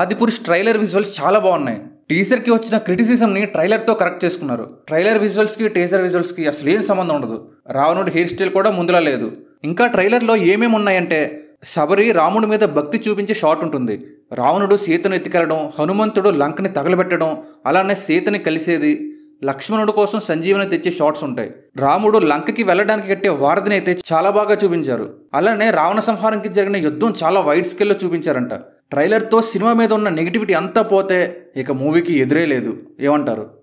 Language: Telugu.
ఆదిపురుష్ ట్రైలర్ విజువల్స్ చాలా బాగున్నాయి టీజర్కి వచ్చిన క్రిటిసిజంని ట్రైలర్తో కరెక్ట్ చేసుకున్నారు ట్రైలర్ విజువల్స్కి టీజర్ విజువల్స్కి అసలు ఏం సంబంధం ఉండదు రావణుడు హెయిర్ స్టైల్ కూడా ముందులా లేదు ఇంకా ట్రైలర్లో ఏమేమి ఉన్నాయంటే శబరి రాముడి మీద భక్తి చూపించే షాట్ ఉంటుంది రావణుడు సీతను ఎత్తికెళ్ళడం హనుమంతుడు లంకని తగలబెట్టడం అలానే సీతని కలిసేది లక్ష్మణుడు కోసం సంజీవని తెచ్చే షాట్స్ ఉంటాయి రాముడు లంకకి వెళ్ళడానికి కట్టే వారధిని అయితే చాలా బాగా చూపించారు అలానే రావణ సంహారంకి జరిగిన యుద్ధం చాలా వైడ్ స్కేల్లో చూపించారంట ట్రైలర్తో సినిమా మీద ఉన్న నెగిటివిటీ అంతా పోతే ఇక మూవీకి ఎదురే లేదు ఏమంటారు